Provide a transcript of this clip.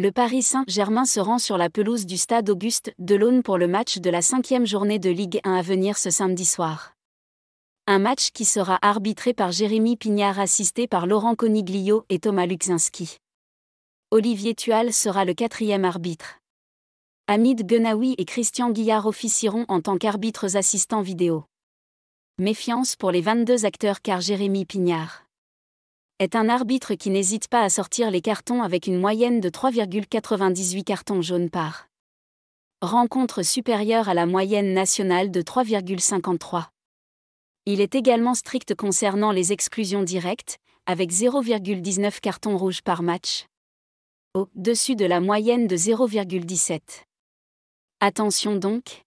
le Paris Saint-Germain se rend sur la pelouse du stade Auguste Delaune pour le match de la cinquième journée de Ligue 1 à venir ce samedi soir. Un match qui sera arbitré par Jérémy Pignard assisté par Laurent Coniglio et Thomas Luxinski. Olivier Tual sera le quatrième arbitre. Hamid Genaoui et Christian Guillard officieront en tant qu'arbitres assistants vidéo. Méfiance pour les 22 acteurs car Jérémy Pignard est un arbitre qui n'hésite pas à sortir les cartons avec une moyenne de 3,98 cartons jaunes par rencontre supérieure à la moyenne nationale de 3,53. Il est également strict concernant les exclusions directes, avec 0,19 cartons rouges par match, au-dessus de la moyenne de 0,17. Attention donc,